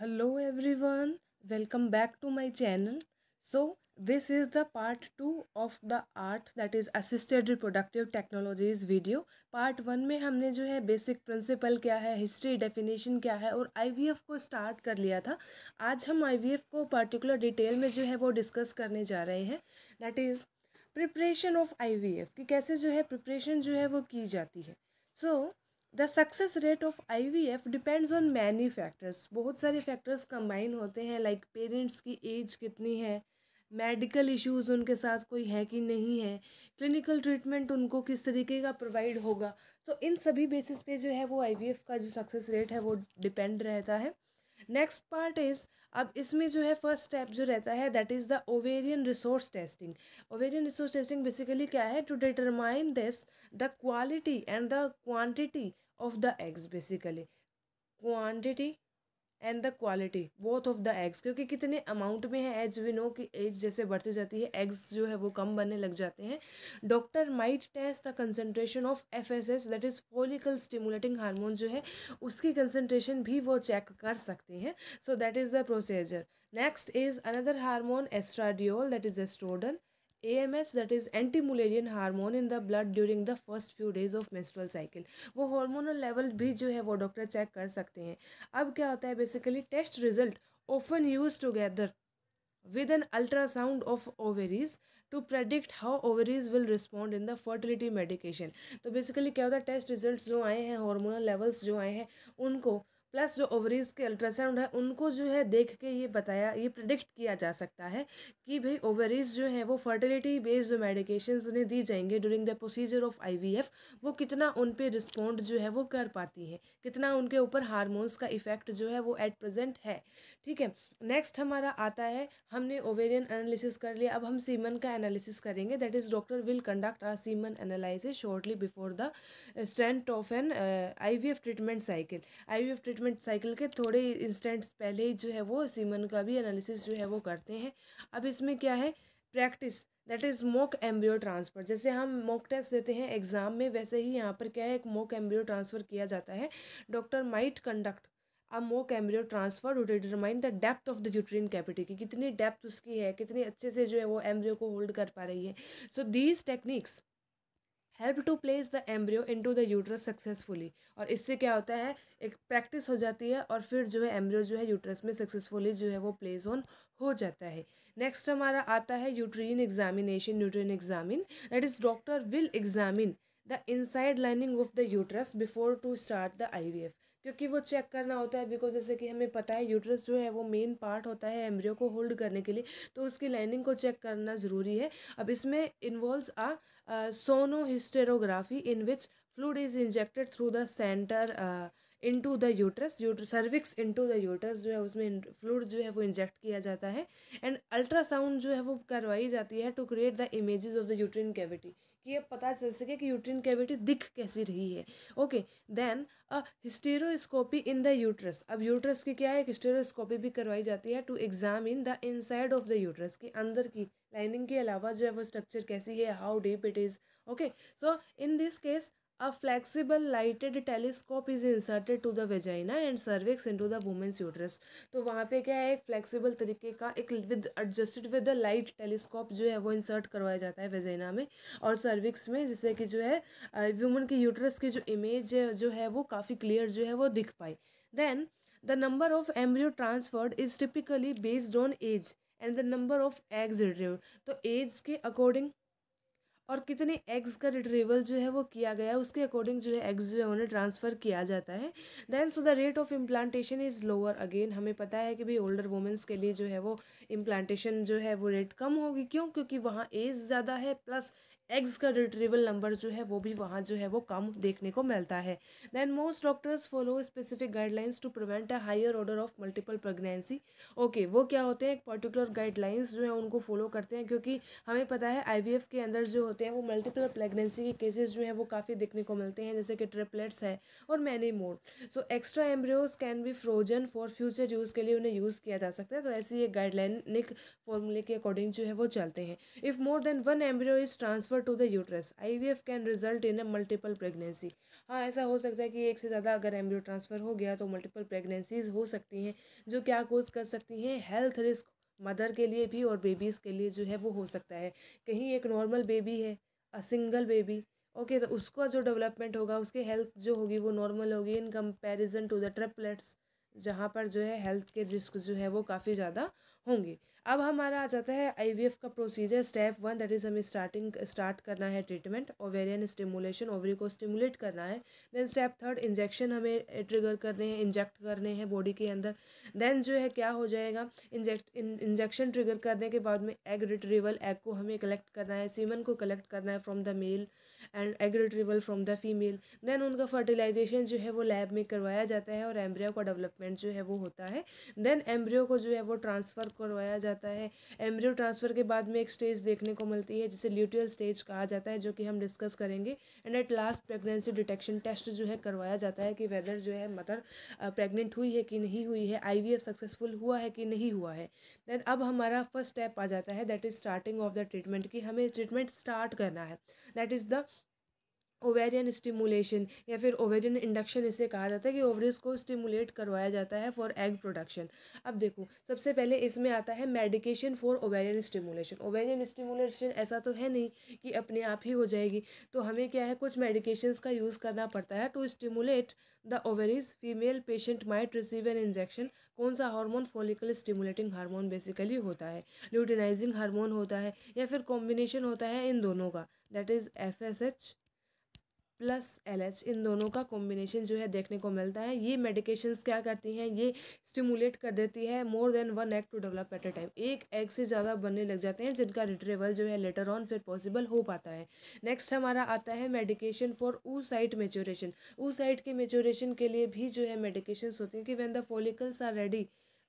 Hello everyone welcome back to my channel so this is the part two of the ART that is assisted reproductive technologies video part one में हमने जो है basic principle क्या है history definition क्या है और IVF को स्टार्ट कर लिया था आज हम आईवीएफ को पर्टिकुलर डिटेल में जो है वो डिस्कस करने जा रहे हैं that is preparation of I कि कैसे जो है प्रिपरेशन जो है वो की जाती है so so, the success rate of I V F depends on many factors बहुत सारे फैक्टर्स कंबाइन होते हैं लाइक like पेरेंट्स की एज कितनी है मेडिकल इश्यूज उनके साथ कोई है कि नहीं है क्लिनिकल ट्रीटमेंट उनको किस तरीके का प्रोवाइड होगा तो इन सभी बेसिस पे जो है वो आई का जो सक्सेस रेट है वो डिपेंड रहता है नेक्स्ट पार्ट इज़ अब इसमें जो है फर्स्ट स्टेप जो रहता है that is the ovarian resource testing ovarian resource testing basically क्या है to determine this the quality and the quantity of the eggs basically quantity and the quality both of the eggs क्योंकि कितने amount में है as we know कि age जैसे बढ़ती जाती है एग्स जो है वो कम बनने लग जाते हैं doctor might test the concentration of F S S that is follicle stimulating hormone जो है उसकी कंसनट्रेशन भी वो चेक कर सकते हैं so that is the procedure next is another hormone estradiol that is estradiol A M S that is anti Mullerian hormone in the blood during the first few days of menstrual cycle वो hormonal level भी जो है वो doctor check कर सकते हैं अब क्या होता है basically test result often use together with an ultrasound of ovaries to predict how ovaries will respond in the fertility medication तो बेसिकली क्या होता है टेस्ट रिजल्ट जो आए हैं हॉर्मोनल लेवल्स जो आए हैं उनको प्लस जो ओवरीज के अल्ट्रासाउंड है उनको जो है देख के ये बताया ये प्रिडिक्ट किया जा सकता है कि भाई ओवरीज जो है वो फर्टिलिटी बेस्ड जो मेडिकेशंस उन्हें दी जाएंगे during the procedure of IVF वो कितना उन पर रिस्पॉन्ड जो है वो कर पाती हैं कितना उनके ऊपर हारमोन्स का इफेक्ट जो है वो एट प्रजेंट है ठीक है नेक्स्ट हमारा आता है हमने ओवेरियन एनालिसिस कर लिया अब हम सीमन का एनालिसिस करेंगे that is doctor will conduct our semen analysis shortly before the strength of an I V F treatment cycle I V F treatment cycle के थोड़े इंस्टेंट्स पहले ही जो है वो सीमन का भी एनालिसिस जो है वो करते हैं अब इसमें क्या है practice that is mock embryo transfer जैसे हम मोक टेस्ट देते हैं एग्ज़ाम में वैसे ही यहाँ पर क्या है एक मोक एम्ब्रियो ट्रांसफ़र किया जाता है doctor might conduct a mock embryo transfer to determine the depth of the uterine cavity की कितनी डेप्थ उसकी है कितनी अच्छे से जो है वो एम्ब्रियो को होल्ड कर पा रही है so these techniques help to place the embryo into the uterus successfully और इससे क्या होता है एक प्रैक्टिस हो जाती है और फिर जो है एम्ब्रियो जो है यूट्रस में सक्सेसफुली जो है वो प्लेस ऑन हो जाता है नेक्स्ट हमारा आता है uterine examination uterine examine that is doctor will examine the inside lining of the uterus before to start the I V F क्योंकि वो चेक करना होता है बिकॉज जैसे कि हमें पता है यूट्रस जो है वो मेन पार्ट होता है एम्ब्रियो को होल्ड करने के लिए तो उसकी लाइनिंग को चेक करना ज़रूरी है अब इसमें involves a sonohysterography in which fluid is injected through the center uh, the the cervix into the uterus जो है उसमें फ्लूड जो है वो इंजेक्ट किया जाता है एंड अल्ट्रासाउंड जो है वो करवाई जाती है to create the images of the uterine cavity कि ये पता चल सके कि यूट्रिन कैविटी दिख कैसी रही है okay then a hysteroscopy in the uterus अब यूट्रस की क्या है एक हिस्टेरोस्कोपी भी करवाई जाती है to examine the inside of the uterus के अंदर की लाइनिंग के अलावा जो है वो स्ट्रक्चर कैसी है how deep it is okay so in this case A flexible lighted telescope is inserted to the vagina and cervix into the woman's uterus. तो वहाँ पे क्या है एक flexible तरीके का एक with adjusted with the light telescope जो है वो insert करवाया जाता है वेजाइना में और cervix में जिससे कि जो है woman की uterus की जो image जो है वो काफ़ी clear जो है वो दिख पाए Then the number of embryo transferred is typically based on age and the number of eggs retrieved. तो age के according और कितने एग्स का रिट्रीवल जो है वो किया गया है उसके अकॉर्डिंग जो है एग्स जो है उन्हें ट्रांसफ़र किया जाता है then so the rate of implantation is lower again हमें पता है कि भाई ओल्डर वुमेंस के लिए जो है वो इम्प्लांटेशन जो है वो रेट कम होगी क्यों क्योंकि वहाँ एज ज़्यादा है प्लस एग्स का रिट्रीवल नंबर जो है वो भी वहाँ जो है वो कम देखने को मिलता है then most doctors follow specific guidelines to prevent a higher order of multiple pregnancy okay वो क्या होते हैं एक पर्टिकुलर गाइडलाइंस जो है उनको फॉलो करते हैं क्योंकि हमें पता है आई के अंदर जो होते हैं वो मल्टीपल प्रेगनेंसी के केसेज जो हैं वो काफ़ी देखने को मिलते हैं जैसे कि ट्रिपलेट्स है और many more so extra embryos can be frozen for future use के लिए उन्हें यूज़ किया जा सकता है तो ऐसी ये गाइडलाइनिक फॉर्मूले के अकॉर्डिंग जो है वो चलते हैं if more than one embryo is transfer transfer to the uterus if can result in a multiple pregnancy हाँ ऐसा हो सकता है कि एक से ज़्यादा अगर एम्ब्रियो ट्रांसफ़र हो गया तो मल्टीपल प्रेगनेंसीज हो सकती हैं जो क्या कोज कर सकती हैं हेल्थ रिस्क मदर के लिए भी और बेबीज़ के लिए जो है वो हो सकता है कहीं एक नॉर्मल बेबी है अ सिंगल बेबी ओके तो उसका जो डेवलपमेंट होगा उसकी हेल्थ जो होगी वो नॉर्मल होगी in comparison to the triplets जहाँ पर जो है हेल्थ के रिस्क जो है वो काफ़ी ज़्यादा होंगे अब हमारा आ जाता है आईवीएफ का procedure step one that is हमें स्टार्टिंग स्टार्ट करना है ट्रीटमेंट ओवेरियन स्टिमुलेशन ओवरी को स्टिमुलेट करना है देन स्टेप थर्ड इंजेक्शन हमें ट्रिगर eh, करने हैं इंजेक्ट करने हैं बॉडी के अंदर देन जो है क्या हो जाएगा इंजेक्ट इंजेक्शन ट्रिगर करने के बाद में एग रिट्रीवल एग को हमें कलेक्ट करना है सीमन को कलेक्ट करना है from the male and egg retrieval from the female then उनका फर्टिलाइजेशन जो है वो लैब में करवाया जाता है और एम्ब्रियो का डेवलपमेंट जो है वो होता है देन एम्ब्रियो को जो है वो ट्रांसफ़र करवाया जाता जाता है एम्ब्रियो ट्रांसफ़र के बाद में एक स्टेज देखने को मिलती है जिसे ल्यूटियल स्टेज कहा जाता है जो कि हम डिस्कस करेंगे and at last pregnancy detection test जो है करवाया जाता है कि वेदर जो है मदर प्रेगनेंट हुई है कि नहीं हुई है आई सक्सेसफुल हुआ है कि नहीं हुआ है देन अब हमारा फर्स्ट स्टेप आ जाता है that is starting of the treatment कि हमें ट्रीटमेंट स्टार्ट करना है that is the ovarian stimulation या फिर ओवेरियन इंडक्शन इसे कहा जाता है कि ओवरिस को स्टिमुलेट करवाया जाता है फॉर एग प्रोडक्शन अब देखो सबसे पहले इसमें आता है medication for ovarian stimulation ovarian stimulation ऐसा तो है नहीं कि अपने आप ही हो जाएगी तो हमें क्या है कुछ मेडिकेशंस का यूज़ करना पड़ता है to stimulate the ovaries female patient might receive an injection कौन सा hormone follicle stimulating hormone basically होता है ल्यूटिनाइजिंग हार्मोन होता है या फिर कॉम्बिनेशन होता है इन दोनों का that is F S H plus LH इन दोनों का कॉम्बिनेशन जो है देखने को मिलता है ये मेडिकेशंस क्या करती हैं ये स्टिमुलेट कर देती है more than one egg to develop at a time एक एग से ज़्यादा बनने लग जाते हैं जिनका रिट्रेवल जो है लेटर ऑन फिर पॉसिबल हो पाता है नेक्स्ट हमारा आता है medication for oocyte maturation oocyte के मेच्योरेशन के लिए भी जो है मेडिकेशन होती हैं कि when the follicles are ready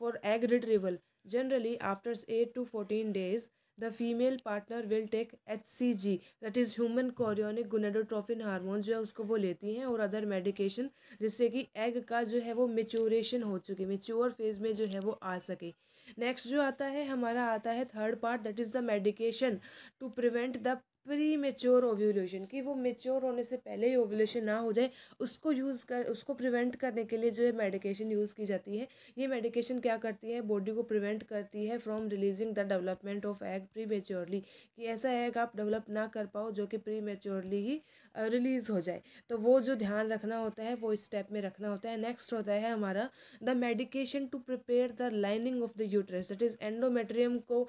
for egg retrieval generally after eight to fourteen days the female partner will take H C G that is human chorionic gonadotropin hormone जो है उसको वो लेती हैं और अदर मेडिकेशन जिससे कि एग का जो है वो मेच्योरेशन हो चुके मेच्योर फेज में जो है वो आ सके नेक्स्ट जो आता है हमारा आता है third part that is the medication to prevent the premature ovulation कि वो मेच्योर होने से पहले ही ओव्यूलेशन ना हो जाए उसको यूज़ कर उसको प्रिवेंट करने के लिए जो है मेडिकेशन यूज़ की जाती है ये मेडिकेशन क्या करती है बॉडी को प्रिवेंट करती है from releasing the development of egg prematurely कि ऐसा एग आप डेवलप ना कर पाओ जो कि प्री मेच्योरली ही रिलीज़ हो जाए तो वो जो ध्यान रखना होता है वो इस स्टेप में रखना होता है नेक्स्ट होता है हमारा the medication to prepare the lining of the uterus that is endometrium को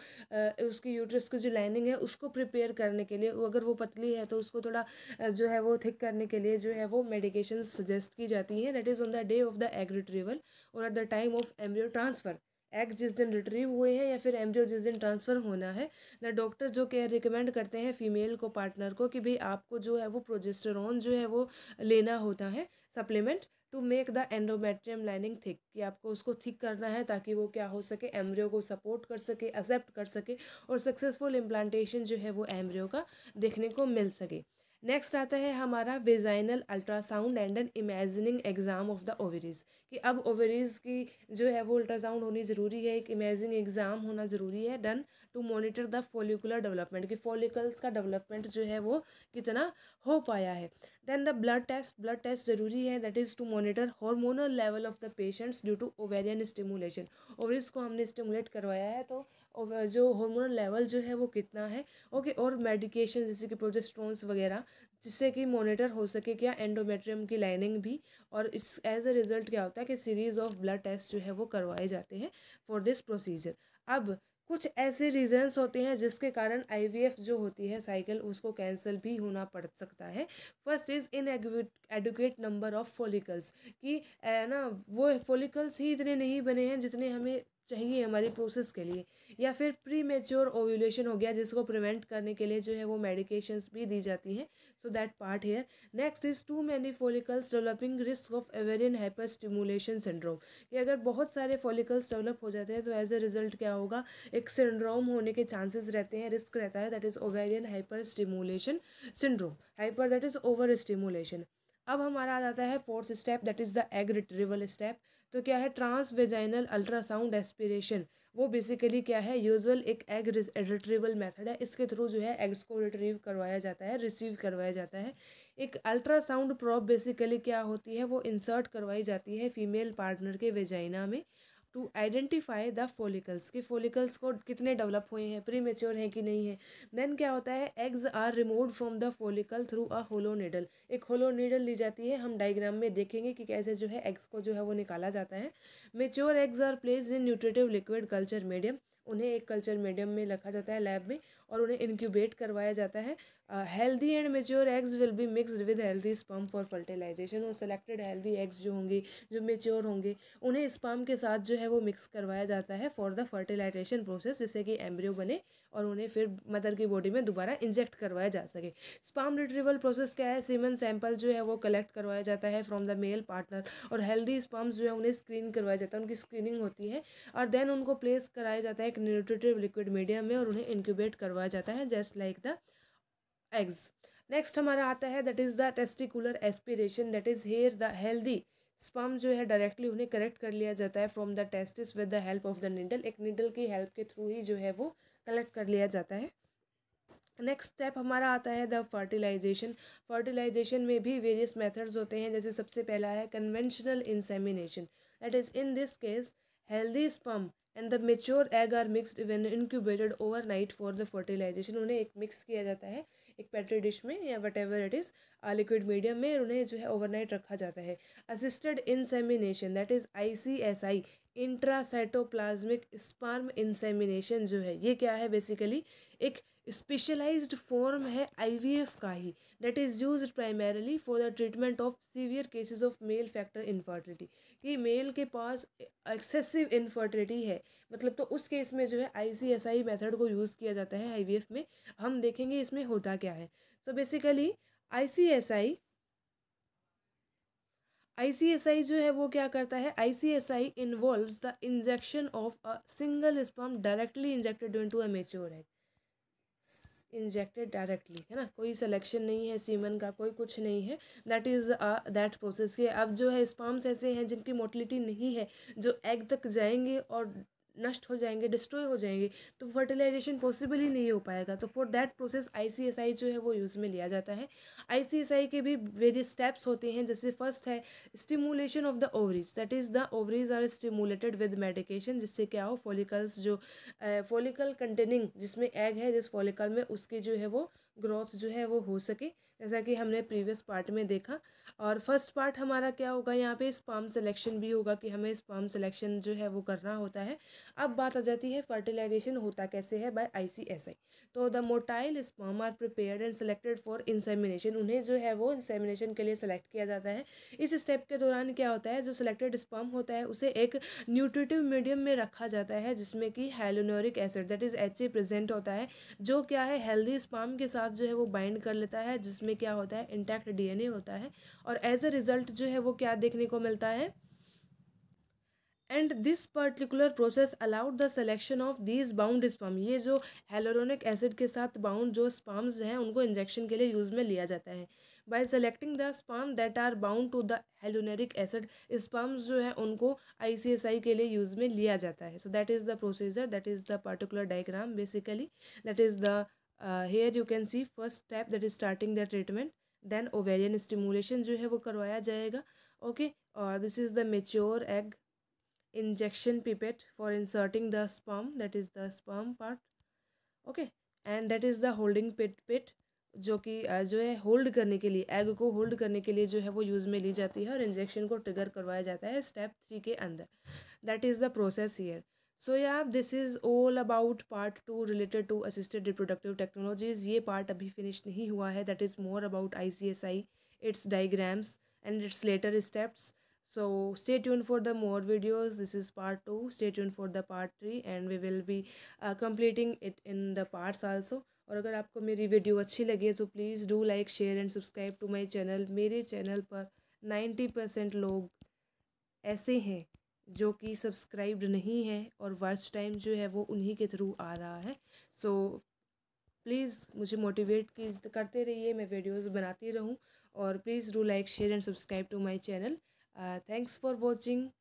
उसकी यूट्रस की जो लाइनिंग है उसको प्रिपेयर करने के लिए अगर वो पतली है तो उसको थोड़ा जो है वो थिक करने के लिए जो है वो मेडिकेशन सजेस्ट की जाती है that is on the day of the egg retrieval और at the time of embryo transfer eggs जिस दिन रिट्रीव हुए हैं या फिर एम्ब्रियो जिस दिन ट्रांसफ़र होना है द डॉक्टर जो केयर रिकमेंड करते हैं फीमेल को पार्टनर को कि भाई आपको जो है वो प्रोजेस्टरॉन जो है वो लेना होता है supplement to make the endometrium lining thick कि आपको उसको थिक करना है ताकि वो क्या हो सके एम्ब्रियो को सपोर्ट कर सके एक्सेप्ट कर सके और सक्सेसफुल इम्प्लांटेशन जो है वो एम्ब्रियो का देखने को मिल सके नेक्स्ट आता है हमारा vaginal ultrasound and an imagining exam of the ovaries कि अब ओवरीज की जो है वो अल्ट्रासाउंड होनी ज़रूरी है एक इमेजिंग एग्ज़ाम होना ज़रूरी है done to monitor the follicular development कि फॉलिकल्स का डेवलपमेंट जो है वो कितना हो पाया है then the blood test blood test ज़रूरी है that is to monitor hormonal level of the patients due to ovarian stimulation और इसको हमने स्टिमुलेट करवाया है तो जो हॉर्मोनल लेवल जो है वो कितना है ओके और मेडिकेशन जैसे कि प्रोजेस्ट्रोन्स वगैरह जिससे कि मॉनिटर हो सके क्या एंडोमेट्रियम की लाइनिंग भी और इस एज अ रिज़ल्ट क्या होता है कि सीरीज़ ऑफ ब्लड टेस्ट जो है वो करवाए जाते हैं फॉर दिस प्रोसीजर अब कुछ ऐसे रीजंस होते हैं जिसके कारण आईवीएफ जो होती है साइकिल उसको कैंसिल भी होना पड़ सकता है first is inadequate number of follicles कि ना वो फोलिकल्स ही इतने नहीं बने हैं जितने हमें चाहिए हमारी प्रोसेस के लिए या फिर प्री मेच्योर ओव्यूलेशन हो गया जिसको प्रिवेंट करने के लिए जो है वो मेडिकेशंस भी दी जाती हैं so that part here next is too many follicles developing risk of ovarian hyperstimulation syndrome कि अगर बहुत सारे फॉलिकल्स डेवलप हो जाते हैं तो एज ए रिजल्ट क्या होगा एक सिंड्रोम होने के चांसेस रहते हैं रिस्क रहता है that is ovarian hyperstimulation syndrome hyper that is overstimulation अब हमारा आ जाता है fourth step that is the egg retrieval step तो क्या है ट्रांस वेजाइनल अल्ट्रासाउंड एस्पिरेशन वो बेसिकली क्या है यूजुअल एक एग रिट्रीवल मेथड है इसके थ्रू जो है एग्स को रिट्रीव करवाया जाता है रिसीव करवाया जाता है एक अल्ट्रासाउंड प्रॉप बेसिकली क्या होती है वो इंसर्ट करवाई जाती है फीमेल पार्टनर के वेजाइना में टू आइडेंटिफाई द फोलिकल्स कि फोलिकल्स को कितने डेवलप हुए हैं प्री मेच्योर हैं कि नहीं है देन क्या होता है eggs are remove from the follicle through a hollow needle एक होलो नीडल ली जाती है हम डायग्राम में देखेंगे कि कैसे जो है एग्स को जो है वो निकाला जाता है mature eggs are place in nutritive liquid culture medium उन्हें एक कल्चर मीडियम में रखा जाता है लैब में और उन्हें इनक्यूबेट करवाया जाता है healthy and mature eggs will be mixed with healthy sperm for fertilization और सेलेक्टेड हेल्दी एग्स जो होंगे जो मेच्योर होंगे उन्हें स्पम के साथ जो है वो मिक्स करवाया जाता है फॉर द फर्टिलाइजेशन प्रोसेस जिससे कि एम्ब्रियो बने और उन्हें फिर मदर की बॉडी में दोबारा इंजेक्ट करवाया जा सके स्पम रिट्रीवल प्रोसेस क्या है सीमन सैंपल जो है वो कलेक्ट करवाया जाता है फ्रॉम द मेल पार्टनर और हेल्दी स्पम्स जो है उन्हें स्क्रीन करवाया जाता है उनकी स्क्रीनिंग होती है और देन उनको प्लेस कराया जाता है एक न्यूट्रिटिव लिक्विड मीडियम में और उन्हें इंक्यूबेट करवाया जाता है just like the eggs next हमारा आता है that is the testicular aspiration that is here the healthy sperm जो है डायरेक्टली उन्हें कलेक्ट कर लिया जाता है from the testis with the help of the needle एक निडल की हेल्प के थ्रू ही जो है वो कलेक्ट कर लिया जाता है नेक्स्ट स्टेप हमारा आता है द फर्टिलाइजेशन फर्टिलाइजेशन में भी वेरियस मेथड्स होते हैं जैसे सबसे पहला है conventional insemination that is in this case healthy sperm and the mature egg are mixed when incubated overnight for the fertilization उन्हें एक मिक्स किया जाता है एक पेट्री डिश में या whatever it is liquid medium में उन्हें जो है ओवरनाइट रखा जाता है assisted insemination that is I C S I intracytoplasmic sperm insemination जो है ये क्या है बेसिकली एक स्पेशलाइज्ड फॉर्म है आईवीएफ का ही that is use primarily for the treatment of severe cases of male factor infertility कि मेल के पास एक्सेसिव इनफर्टिलिटी है मतलब तो उस केस में जो है आईसीएसआई मेथड को यूज़ किया जाता है आईवीएफ में हम देखेंगे इसमें होता क्या है सो बेसिकली आईसीएसआई आईसीएसआई जो है वो क्या करता है ICSI involve the injection of a single sperm directly injected into a mature egg injected directly है ना कोई सिलेक्शन नहीं है सीमन का कोई कुछ नहीं है दैट इज़ दैट प्रोसेस के अब जो है स्पॉम्स ऐसे हैं जिनकी मोटिलिटी नहीं है जो एग तक जाएंगे और नष्ट हो जाएंगे डिस्ट्रॉय हो जाएंगे तो फर्टिलाइजेशन पॉसिबल ही नहीं हो पाएगा तो फॉर दैट प्रोसेस आईसीएसआई जो है वो यूज़ में लिया जाता है आईसीएसआई के भी वेरियस स्टेप्स होते हैं जैसे फर्स्ट है stimulation of the ovaries that is the ovaries are stimulated with medication जिससे क्या हो फॉलिकल्स जो फॉलिकल कंटेनिंग जिसमें एग है जिस फॉलिकल में उसकी जो है वो ग्रोथ जो है वो हो सके जैसा कि हमने प्रीवियस पार्ट में देखा और फर्स्ट पार्ट हमारा क्या होगा यहाँ पे स्पाम सिलेक्शन भी होगा कि हमें स्पर्म सिलेक्शन जो है वो करना होता है अब बात आ जाती है फर्टिलाइजेशन होता कैसे है बाय आईसीएसआई तो the motile sperm are prepare and selected for insemination उन्हें जो है वो इंसेमिनेशन के लिए सेलेक्ट किया जाता है इस स्टेप के दौरान क्या होता है जो सिलेक्टेड स्पर्म होता है उसे एक न्यूट्रिटिव मीडियम में रखा जाता है जिसमें कि hyaluronic acid that is H present होता है जो क्या है हेल्दी स्पाम के साथ जो है वो बाइंड कर लेता है जिसमें में क्या होता है इंटैक्ट डीएनए होता है और एज अ रिजल्ट जो है वो क्या देखने को मिलता है and this particular process allowed the selection of this bound sperm ये जो हेलोरोनिक एसिड के साथ बाउंड जो स्पम्स हैं उनको इंजेक्शन के लिए यूज़ में लिया जाता है by selecting the sperm that are bound to the hyaluronic acid sperms जो है उनको आईसीएसआई के लिए यूज़ में लिया जाता है so that is the procedure that is the particular diagram basically that is the uh, here you can see first step that is starting the treatment then ovarian stimulation जो है वो करवाया जाएगा okay और this is the mature egg injection pipette for inserting the sperm that is the sperm part okay and that is the holding pit pit जो कि जो है hold करने के लिए egg को hold करने के लिए जो है वो use में ली जाती है और injection को trigger करवाया जाता है step थ्री के अंदर that is the process here so yeah this is all about part two related to assisted reproductive technologies ये पार्ट अभी फिनिश नहीं हुआ है that is more about I C S I its diagrams and its later steps so stay tune for the more videos this is part two stay tune for the part three and we will be completing it in the parts parts और अगर आपको मेरी video अच्छी लगी है तो please do like share and subscribe to my channel मेरे channel पर नाइन्टी परसेंट लोग ऐसे हैं जो कि सब्सक्राइब्ड नहीं है और वर्च टाइम जो है वो उन्हीं के थ्रू आ रहा है सो प्लीज़ मुझे मोटिवेट करते रहिए मैं वीडियोस बनाती रहूं और please do like share and subscribe to my channel thanks for watching